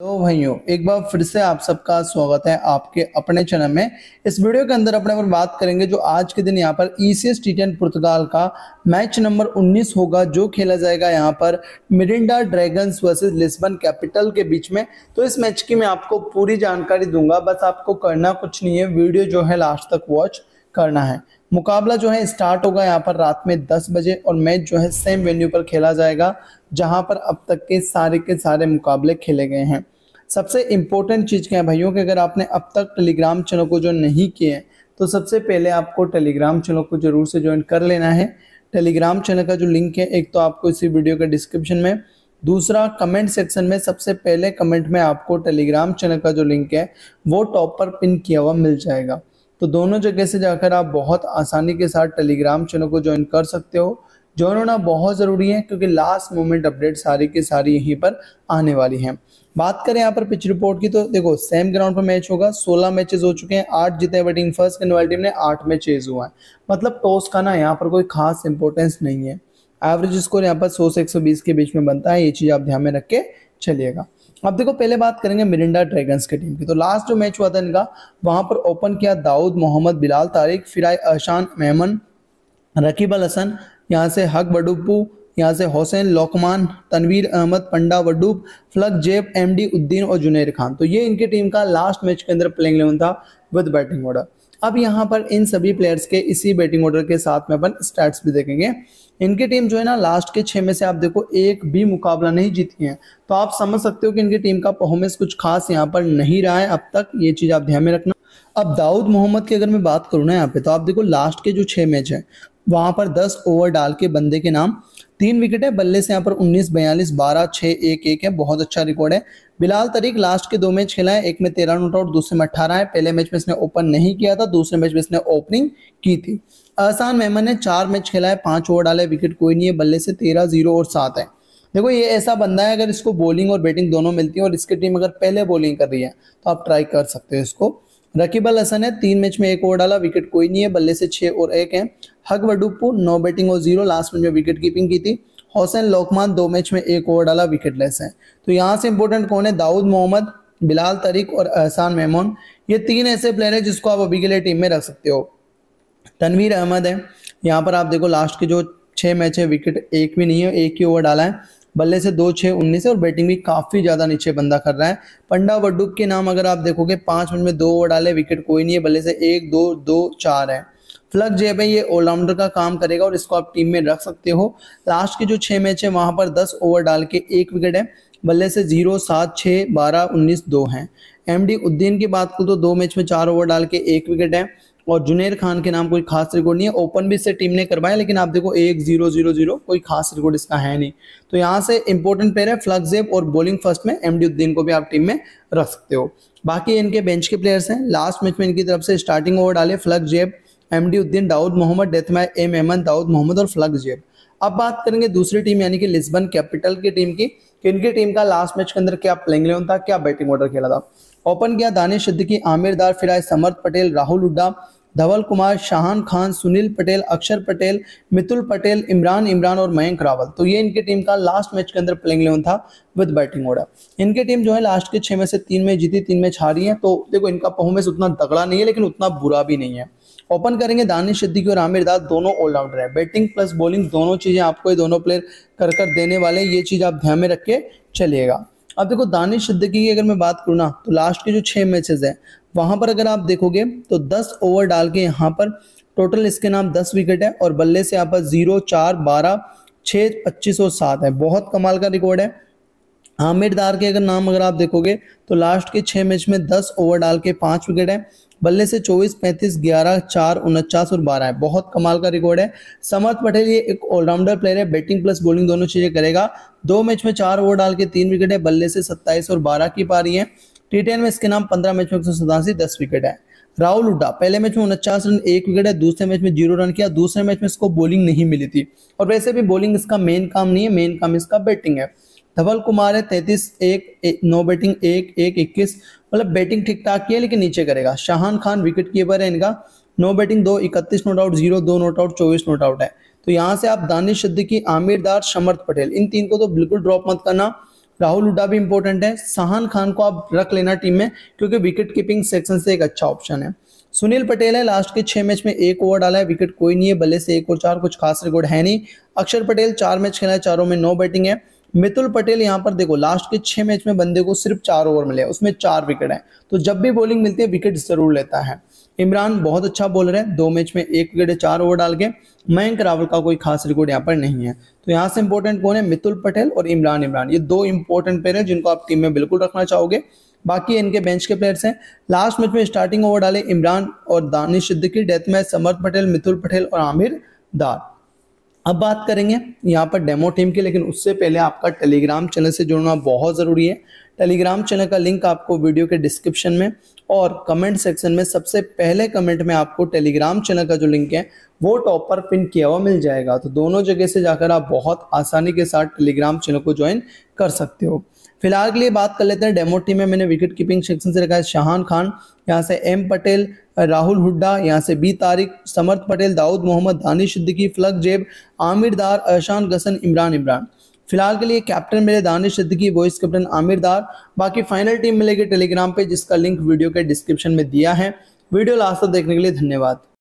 तो भाइयों एक बार फिर से आप सबका स्वागत है आपके अपने चैनल में इस वीडियो के अंदर अपने पर बात करेंगे जो आज के दिन यहाँ पर ई सी एस टी पुर्तगाल का मैच नंबर 19 होगा जो खेला जाएगा यहाँ पर Mirandela Dragons versus Lisbon Capitals के बीच में तो इस मैच की मैं आपको पूरी जानकारी दूंगा बस आपको करना कुछ नहीं है वीडियो जो है लास्ट तक वॉच करना है मुकाबला जो है स्टार्ट होगा यहाँ पर रात में दस बजे और मैच जो है सेम वेन्यू पर खेला जाएगा जहाँ पर अब तक के सारे के सारे मुकाबले खेले गए हैं सबसे इम्पोर्टेंट चीज़ क्या है भाइयों कि अगर आपने अब तक टेलीग्राम चैनल को जो नहीं किए हैं तो सबसे पहले आपको टेलीग्राम चैनल को ज़रूर से ज्वाइन कर लेना है टेलीग्राम चैनल का जो लिंक है एक तो आपको इसी वीडियो के डिस्क्रिप्शन में दूसरा कमेंट सेक्शन में सबसे पहले कमेंट में आपको टेलीग्राम चैनल का जो लिंक है वो टॉप पर पिन किया हुआ मिल जाएगा तो दोनों जगह से जाकर आप बहुत आसानी के साथ टेलीग्राम चैनल को ज्वाइन कर सकते हो ज्वाइन होना बहुत ज़रूरी है क्योंकि लास्ट मोमेंट अपडेट सारी के सारी यहीं पर आने वाली हैं बात करें यहाँ पर पिच रिपोर्ट की तो देखो सेम ग्राउंड पर मैच होगा 16 मैचेस हो चुके हैं आठ जीते हैं बटिंग फर्स्ट करने वाली टीम ने आठ मैचेज चेज हुआ है मतलब टॉस का ना यहाँ पर कोई खास इंपॉर्टेंस नहीं है एवरेज स्कोर यहाँ पर सौ से एक के बीच में बनता है ये चीज़ आप ध्यान में रख के चलिएगा अब देखो पहले बात करेंगे मिरिंडा ड्रैगन्स की टीम की तो लास्ट जो मैच हुआ था इनका वहां पर ओपन किया दाऊद मोहम्मद बिलाल तारिक फिराय अहशान मेहमन रकीब अल हसन यहाँ से हक बडुप्पू यहाँ से हुसैन लोकमान तनवीर अहमद पंडा वडूब फ्लक जेब एमडी उद्दीन और जुनेर खान तो ये इनके टीम का लास्ट मैच के अंदर प्लेइंग इलेवन था विद बैटिंग ऑर्डर अब यहाँ पर इन सभी प्लेयर्स के इसी बैटिंग ऑर्डर के साथ में अपन स्टैट्स भी देखेंगे इनकी टीम जो है ना लास्ट के छह में से आप देखो एक भी मुकाबला नहीं जीती है तो आप समझ सकते हो कि इनकी टीम का परफॉर्मेंस कुछ खास यहाँ पर नहीं रहा है अब तक ये चीज़ आप ध्यान में रखना अब दाऊद मोहम्मद की अगर मैं बात करूँ ना यहाँ पे तो आप देखो लास्ट के जो छह मैच है वहां पर दस ओवर डाल के बंदे के नाम तीन विकेट है बल्ले से यहाँ पर 19 बयालीस बारह छः एक एक है बहुत अच्छा रिकॉर्ड है बिलाल तरीक लास्ट के दो मैच खेला है एक में तेरह नोट आउट दूसरे में अठारह है पहले मैच में इसने ओपन नहीं किया था दूसरे मैच में इसने ओपनिंग की थी अहसान मेहमान ने चार मैच खेला है पाँच ओवर डाले विकेट कोई नहीं है बल्ले से तेरह जीरो और सात है देखो ये ऐसा बंदा है अगर इसको बॉलिंग और बैटिंग दोनों मिलती है और इसकी टीम अगर पहले बॉलिंग कर रही है तो आप ट्राई कर सकते हो इसको रकीब अल हसन है तीन मैच में एक ओवर डाला विकेट कोई नहीं है बल्ले से छः और एक है हक वडुप्पू नौ बैटिंग और जीरो लास्ट मैच में विकेट कीपिंग की थी हौसैन लोकमान दो मैच में एक ओवर डाला विकेट लेस है तो यहाँ से इंपॉर्टेंट कौन है दाऊद मोहम्मद बिलाल तरीक और एहसान मेमोन ये तीन ऐसे प्लेयर हैं जिसको आप अभी के लिए टीम में रख सकते हो तनवीर अहमद है यहाँ पर आप देखो लास्ट के जो छः मैच है विकेट एक भी नहीं है एक ही ओवर डाला है बल्ले से दो छः उन्नीस है और बैटिंग भी काफ़ी ज़्यादा नीचे बंदा कर रहा है पंडा वड्डुप के नाम अगर आप देखोगे पाँच मिनट में दो ओवर डाले विकेट कोई नहीं है बल्ले से एक दो दो चार है फ्लग जेब है ये ऑलराउंडर का काम करेगा और इसको आप टीम में रख सकते हो लास्ट के जो छः मैच है वहाँ पर दस ओवर डाल के एक विकेट है बल्ले से जीरो सात छः बारह उन्नीस दो हैं एम डी उद्दीन की बात करूँ तो दो मैच में चार ओवर डाल के एक विकेट है और जुनेर खान के नाम कोई खास रिकॉर्ड नहीं है ओपन भी इससे टीम ने करवाया लेकिन आप देखो एक जीरो जीरो जीरो कोई खास रिकॉर्ड इसका है नहीं तो यहाँ से इंपॉर्टेंट प्लेयर है फ्लगजेब और बॉलिंग फर्स्ट में एम डी उद्दीन को भी आप टीम में रख सकते हो बाकी इनके बेंच के प्लेयर्स हैं लास्ट मैच में इनकी तरफ से स्टार्टिंग ओवर डाले फ्लग जेब एम डी उद्दीन दाऊद मोहम्मद डेथमाय एम एमन दाऊद मोहम्मद और फ्लग जेब अब बात करेंगे दूसरी टीम यानी कि लिस्बन कैपिटल की टीम की इनकी टीम का लास्ट मैच के अंदर क्या प्लेइंग लेन था क्या बैटिंग ऑर्डर खेला था ओपन किया दानिश सिद्दीकी आमिर दार फिराय समर्थ पटेल राहुल हुड्डा धवल कुमार शाहान खान सुनील पटेल अक्षर पटेल मितुल पटेल इमरान इमरान और मयंक रावल तो ये इनकी टीम का लास्ट मैच के अंदर प्लेइंग लेवन था विद बैटिंग ऑर्डर इनकी टीम जो है लास्ट के छह में से तीन मैच जीती तीन मैच हारी है तो देखो इनका परफॉर्मेंस उतना तगड़ा नहीं है लेकिन उतना बुरा भी नहीं है ओपन करेंगे दानिश सिद्दीकी और आमिर दास दोनों ऑलराउंडर है बैटिंग प्लस बॉलिंग दोनों चीज़ें आपको ये दोनों प्लेयर कर कर देने वाले ये चीज़ आप ध्यान में रख के चलिएगा अब देखो दानिश सिद्दीकी की अगर मैं बात करूँ ना तो लास्ट के जो छह मैचेस है वहां पर अगर आप देखोगे तो दस ओवर डाल के यहाँ पर टोटल इसके नाम दस विकेट है और बल्ले से यहाँ पर जीरो चार बारह छः पच्चीस और सात है बहुत कमाल का रिकॉर्ड है आमिर हाँ, दार के अगर नाम अगर आप देखोगे तो लास्ट के छह मैच में दस ओवर डाल के पाँच विकेट है बल्ले से 24, 35, 11, 4, उनचास और 12 है बहुत कमाल का रिकॉर्ड है समर्थ पटेल ये एक ऑलराउंडर प्लेयर है बैटिंग प्लस बॉलिंग दोनों चीज़ें करेगा दो मैच में चार ओवर डाल के तीन विकेट है बल्ले से 27 और 12 की पारी है टी टेन में इसके नाम 15 मैच में एक सौ दस विकेट है राहुल हुड्डा पहले मैच में उनचास रन एक विकेट है दूसरे मैच में जीरो रन किया दूसरे मैच में इसको बॉलिंग नहीं मिली थी और वैसे भी बॉलिंग इसका मेन काम नहीं है मेन काम इसका बैटिंग है धवल कुमार है तैतीस एक, नो नौ बैटिंग एक एक इक्कीस मतलब बैटिंग ठीक ठाक की है लेकिन नीचे करेगा शाहान खान विकेट कीपर है इनका नो बैटिंग दो इकतीस नोट आउट जीरो दो नोट आउट चौबीस नोट आउट है तो यहाँ से आप दानिश सिद्दीकी आमिर दार समर्थ पटेल इन तीन को तो बिल्कुल ड्रॉप मत करना राहुल हुडा भी इंपॉर्टेंट है शाहान खान को आप रख लेना टीम में क्योंकि विकेट कीपिंग सेक्शन से एक अच्छा ऑप्शन है सुनील पटेल है लास्ट के छह मैच में एक ओवर डाला है विकेट कोई नहीं है बल्ले से एक और चार कुछ खास रिकॉर्ड है नहीं अक्षर पटेल चार मैच खेला है चारों में नौ बैटिंग है मितुल पटेल यहाँ पर देखो लास्ट के छह मैच में बंदे को सिर्फ चार ओवर मिले उसमें चार विकेट हैं तो जब भी बॉलिंग मिलती है विकेट जरूर लेता है इमरान बहुत अच्छा बॉलर है दो मैच में एक विकेट चार ओवर डाल के मयंक रावल का कोई खास रिकॉर्ड यहाँ पर नहीं है तो यहाँ से इंपॉर्टेंट कौन है मितुल पटेल और इमरान इमरान ये दो इंपॉर्टेंट प्लेयर हैं जिनको आप टीम में बिल्कुल रखना चाहोगे बाकी इनके बेंच के प्लेयर्स हैं लास्ट मैच में स्टार्टिंग ओवर डाले इमरान और दानिश सिद्दीकी डेथ में समर्थ पटेल मितुल पटेल और आमिर दार अब बात करेंगे यहाँ पर डेमो टीम की लेकिन उससे पहले आपका टेलीग्राम चैनल से जुड़ना बहुत ज़रूरी है टेलीग्राम चैनल का लिंक आपको वीडियो के डिस्क्रिप्शन में और कमेंट सेक्शन में सबसे पहले कमेंट में आपको टेलीग्राम चैनल का जो लिंक है वो टॉप पर पिन किया हुआ मिल जाएगा तो दोनों जगह से जाकर आप बहुत आसानी के साथ टेलीग्राम चैनल को ज्वाइन कर सकते हो फिलहाल के लिए बात कर लेते हैं डेमो टीम में मैंने विकेट कीपिंग सेक्शन से रखा है शाहान खान यहाँ से एम पटेल राहुल हुड्डा यहाँ से बी तारिक समर्थ पटेल दाऊद मोहम्मद दानिश सिद्दीकी फ्लग जेब आमिर दार अशान गसन इमरान इमरान फिलहाल के लिए कैप्टन मिले दानिश सिद्दीकी वॉइस कैप्टन आमिर दार बाकी फाइनल टीम मिलेगी टेलीग्राम पे जिसका लिंक वीडियो के डिस्क्रिप्शन में दिया है वीडियो लास्ट तक देखने के लिए धन्यवाद